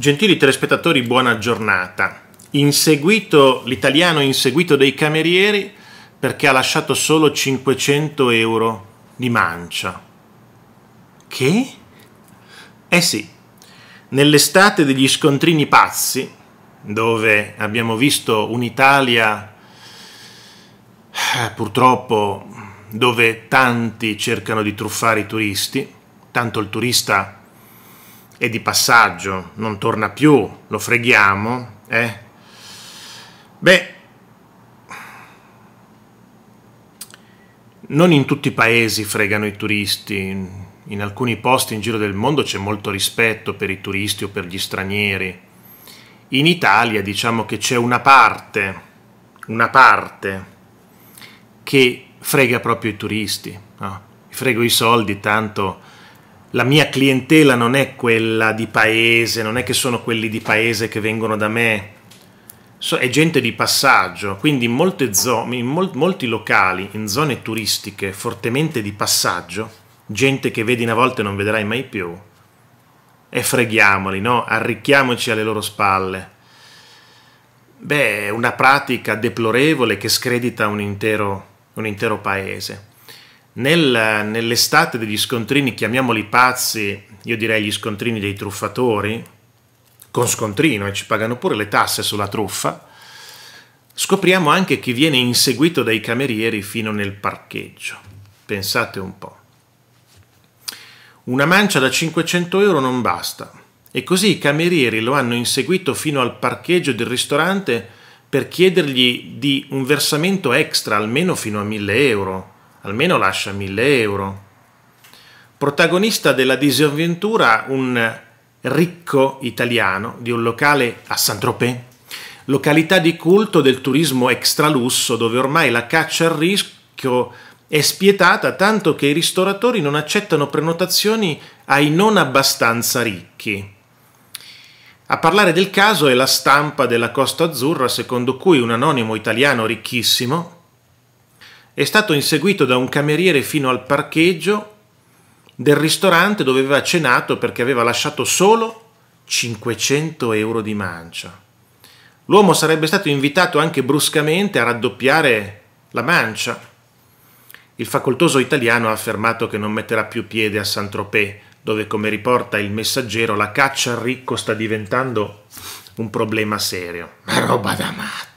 Gentili telespettatori, buona giornata. Inseguito, l'italiano inseguito dei camerieri perché ha lasciato solo 500 euro di mancia. Che? Eh sì, nell'estate degli scontrini pazzi, dove abbiamo visto un'Italia eh, purtroppo dove tanti cercano di truffare i turisti, tanto il turista è di passaggio, non torna più, lo freghiamo, eh? Beh, non in tutti i paesi fregano i turisti, in alcuni posti in giro del mondo c'è molto rispetto per i turisti o per gli stranieri. In Italia diciamo che c'è una parte, una parte che frega proprio i turisti, no? frego i soldi tanto la mia clientela non è quella di paese, non è che sono quelli di paese che vengono da me, so, è gente di passaggio, quindi in, zone, in mol, molti locali, in zone turistiche fortemente di passaggio, gente che vedi una volta e non vedrai mai più, e freghiamoli, no? arricchiamoci alle loro spalle. Beh, è una pratica deplorevole che scredita un intero, un intero paese. Nel, nell'estate degli scontrini, chiamiamoli pazzi, io direi gli scontrini dei truffatori, con scontrino e eh, ci pagano pure le tasse sulla truffa, scopriamo anche chi viene inseguito dai camerieri fino nel parcheggio. Pensate un po'. Una mancia da 500 euro non basta e così i camerieri lo hanno inseguito fino al parcheggio del ristorante per chiedergli di un versamento extra almeno fino a 1000 euro almeno lascia 1000 euro. Protagonista della disavventura un ricco italiano di un locale a Saint-Tropez, località di culto del turismo extralusso dove ormai la caccia al rischio è spietata tanto che i ristoratori non accettano prenotazioni ai non abbastanza ricchi. A parlare del caso è la stampa della Costa Azzurra secondo cui un anonimo italiano ricchissimo è stato inseguito da un cameriere fino al parcheggio del ristorante dove aveva cenato perché aveva lasciato solo 500 euro di mancia. L'uomo sarebbe stato invitato anche bruscamente a raddoppiare la mancia. Il facoltoso italiano ha affermato che non metterà più piede a Saint-Tropez, dove, come riporta il messaggero, la caccia al ricco sta diventando un problema serio. Ma roba da matto!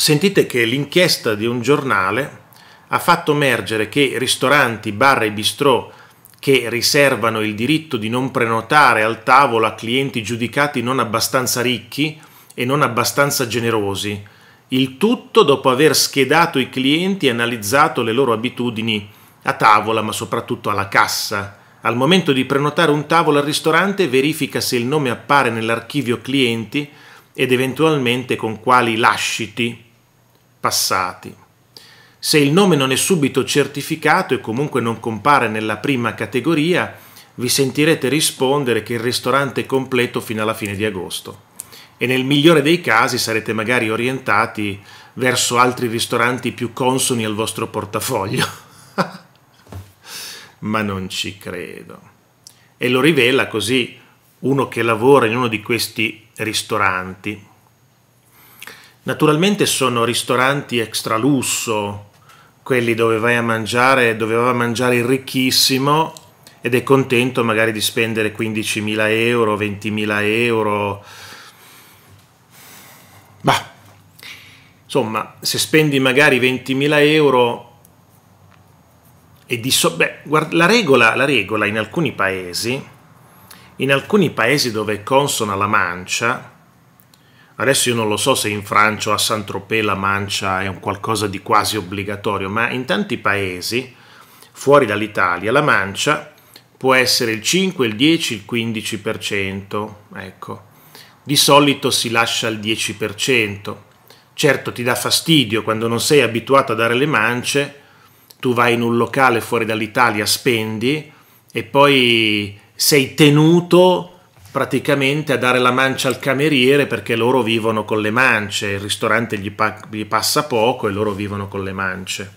Sentite che l'inchiesta di un giornale ha fatto emergere che ristoranti, bar e bistrò che riservano il diritto di non prenotare al tavolo a clienti giudicati non abbastanza ricchi e non abbastanza generosi, il tutto dopo aver schedato i clienti e analizzato le loro abitudini a tavola, ma soprattutto alla cassa. Al momento di prenotare un tavolo al ristorante verifica se il nome appare nell'archivio clienti ed eventualmente con quali lasciti passati. Se il nome non è subito certificato e comunque non compare nella prima categoria, vi sentirete rispondere che il ristorante è completo fino alla fine di agosto e nel migliore dei casi sarete magari orientati verso altri ristoranti più consoni al vostro portafoglio. Ma non ci credo. E lo rivela così uno che lavora in uno di questi ristoranti Naturalmente sono ristoranti extra lusso, quelli dove vai a mangiare, dove va a mangiare il ricchissimo ed è contento magari di spendere 15.000 euro, 20.000 euro. Bah, insomma, se spendi magari 20.000 euro e di so- beh, guarda, la, regola, la regola in alcuni paesi, in alcuni paesi dove è consona la mancia, Adesso io non lo so se in Francia o a Saint-Tropez la mancia è un qualcosa di quasi obbligatorio, ma in tanti paesi fuori dall'Italia la mancia può essere il 5, il 10, il 15%, ecco. Di solito si lascia il 10%. Certo ti dà fastidio quando non sei abituato a dare le mance, tu vai in un locale fuori dall'Italia, spendi e poi sei tenuto praticamente a dare la mancia al cameriere perché loro vivono con le mance, il ristorante gli, pa- gli passa poco e loro vivono con le mance.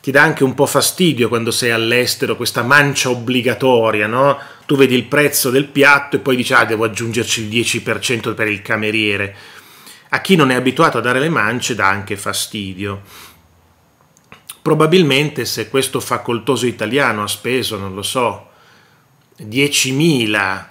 Ti dà anche un po' fastidio quando sei all'estero questa mancia obbligatoria, no? Tu vedi il prezzo del piatto e poi dici ah devo aggiungerci il 10% per il cameriere. A chi non è abituato a dare le mance dà anche fastidio. Probabilmente se questo facoltoso italiano ha speso, non lo so, 10.000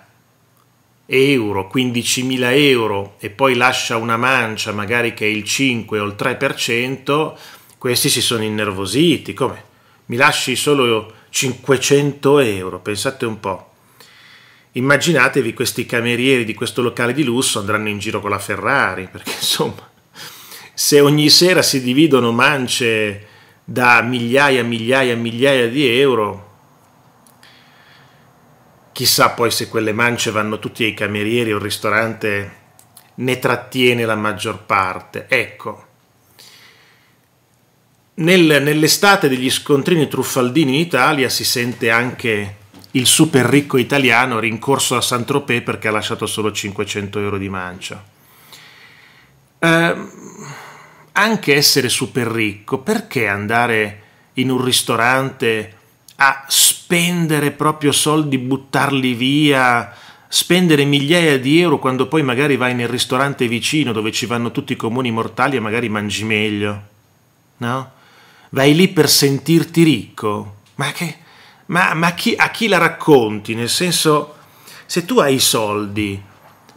euro, 15.000 euro e poi lascia una mancia magari che è il 5 o il 3%, questi si sono innervositi, come? Mi lasci solo 500 euro, pensate un po'. Immaginatevi questi camerieri di questo locale di lusso andranno in giro con la Ferrari, perché insomma, se ogni sera si dividono mance da migliaia, migliaia, migliaia di euro, Chissà poi se quelle mance vanno tutti ai camerieri o il ristorante ne trattiene la maggior parte. Ecco, Nel, nell'estate degli scontrini truffaldini in Italia si sente anche il super ricco italiano rincorso a Saint-Tropez perché ha lasciato solo 500 euro di mancia. Eh, anche essere super ricco, perché andare in un ristorante a spendere proprio soldi, buttarli via, spendere migliaia di euro quando poi magari vai nel ristorante vicino dove ci vanno tutti i comuni mortali e magari mangi meglio. No? Vai lì per sentirti ricco. Ma, che, ma, ma chi, a chi la racconti? Nel senso, se tu hai i soldi,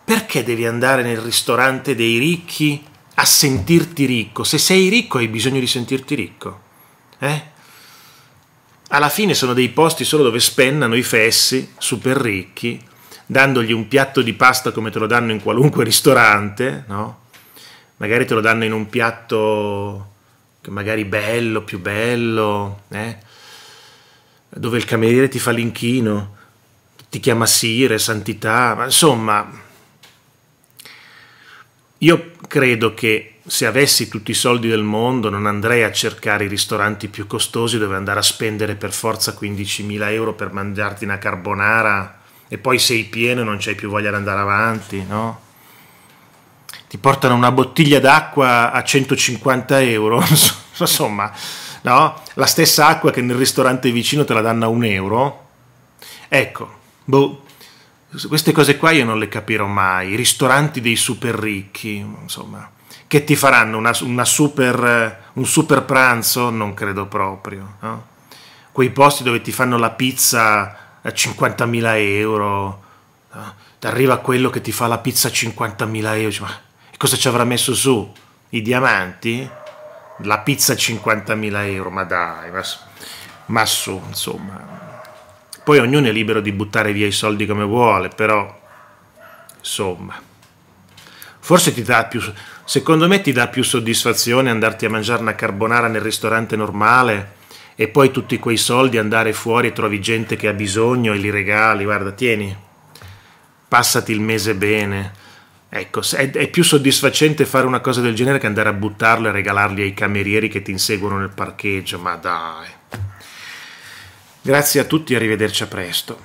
perché devi andare nel ristorante dei ricchi a sentirti ricco? Se sei ricco hai bisogno di sentirti ricco. Eh? alla fine sono dei posti solo dove spennano i fessi, super ricchi, dandogli un piatto di pasta come te lo danno in qualunque ristorante, no? Magari te lo danno in un piatto che magari bello, più bello, eh? dove il cameriere ti fa l'inchino, ti chiama sire, santità, ma insomma, io credo che se avessi tutti i soldi del mondo non andrei a cercare i ristoranti più costosi dove andare a spendere per forza 15.000 euro per mangiarti una carbonara e poi sei pieno e non c'hai più voglia di andare avanti, no? Ti portano una bottiglia d'acqua a 150 euro, insomma, no? La stessa acqua che nel ristorante vicino te la danno a un euro. Ecco, boh, queste cose qua io non le capirò mai. I ristoranti dei super ricchi, insomma che ti faranno una, una super, eh, un super pranzo, non credo proprio. No? Quei posti dove ti fanno la pizza a 50.000 euro, no? ti arriva quello che ti fa la pizza a 50.000 euro, ma cosa ci avrà messo su? I diamanti? La pizza a 50.000 euro, ma dai, ma, ma su, insomma. Poi ognuno è libero di buttare via i soldi come vuole, però, insomma. Forse ti dà più, secondo me ti dà più soddisfazione andarti a mangiare una carbonara nel ristorante normale e poi tutti quei soldi andare fuori e trovi gente che ha bisogno e li regali, guarda, tieni, passati il mese bene. Ecco, è, è, più soddisfacente fare una cosa del genere che andare a buttarlo e regalarli ai camerieri che ti inseguono nel parcheggio, ma dai. Grazie a tutti e arrivederci a presto.